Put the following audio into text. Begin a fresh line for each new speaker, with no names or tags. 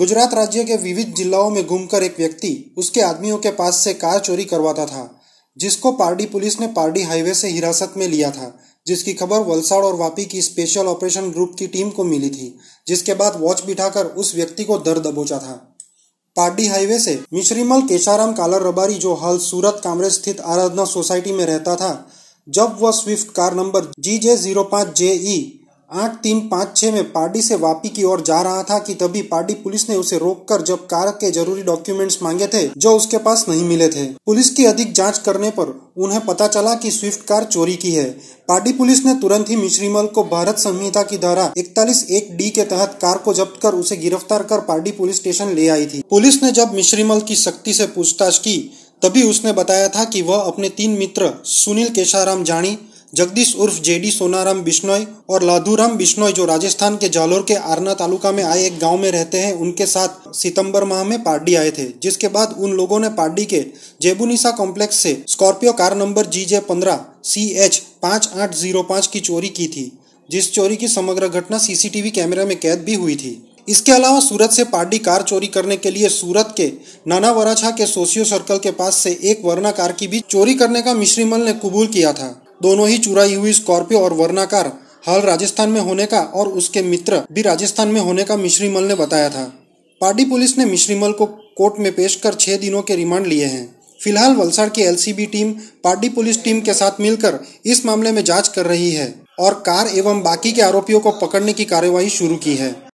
गुजरात राज्य के विविध जिलाओं में घूमकर एक व्यक्ति उसके आदमियों के पास से कार चोरी करवाता था जिसको पार्टी पुलिस ने पार्डी हाईवे से हिरासत में लिया था जिसकी खबर वलसाड़ और वापी की स्पेशल ऑपरेशन ग्रुप की टीम को मिली थी जिसके बाद वॉच बिठाकर उस व्यक्ति को दर दबोचा था पार्टी हाईवे से मिश्रीमल केशाराम कालर रबारी जो हाल सूरत कामरेज स्थित आराधना सोसाइटी में रहता था जब वह Swift car number G J zero पाँच जे ई आठ तीन पाँच छः में पार्टी से वापी की ओर जा रहा था कि तभी पार्टी पुलिस ने उसे रोककर जब कार के जरूरी डॉक्यूमेंट्स मांगे थे जो उसके पास नहीं मिले थे पुलिस की अधिक जांच करने पर उन्हें पता चला कि स्विफ्ट कार चोरी की है पार्टी पुलिस ने तुरंत ही मिश्रीमल को भारत संहिता की धारा इकतालीस एक डी के तहत कार को जब्त कर उसे गिरफ्तार कर पार्टी पुलिस स्टेशन ले आई थी पुलिस ने जब मिश्रीमल की सख्ती से पूछताछ की तभी उसने बताया था कि वह अपने तीन मित्र सुनील केशाराम जानी जगदीश उर्फ जेडी सोनाराम बिश्नोई और लाधूराम बिश्नोई जो राजस्थान के जालोर के आरना तालुका में आए एक गांव में रहते हैं उनके साथ सितंबर माह में पार्डी आए थे जिसके बाद उन लोगों ने पार्डी के जेबुनिसा कॉम्प्लेक्स से Scorpio car number G J पंद्रह सी एच पाँच आठ जीरो पाँच की चोरी की थी जिस चोरी की समग्र घटना सीसीटीवी कैमरे में कैद भी हुई थी इसके अलावा सूरत से पार्टी कार चोरी करने के लिए सूरत के नाना वराछा के सोशियो सर्कल के पास से एक वर्णा कार की भी चोरी करने का मिश्रीमल ने कबूल किया था दोनों ही चुराई हुई स्कॉर्पियो और वर्णाकार हाल राजस्थान में होने का और उसके मित्र भी राजस्थान में होने का मिश्रीमल ने बताया था पार्टी पुलिस ने मिश्रीमल को कोर्ट में पेश कर छह दिनों के रिमांड लिए हैं फिलहाल वलसाड की LCB team Pardi police team के साथ मिलकर इस मामले में जांच कर रही है और कार एवं बाकी के आरोपियों को पकड़ने की कार्यवाही शुरू की है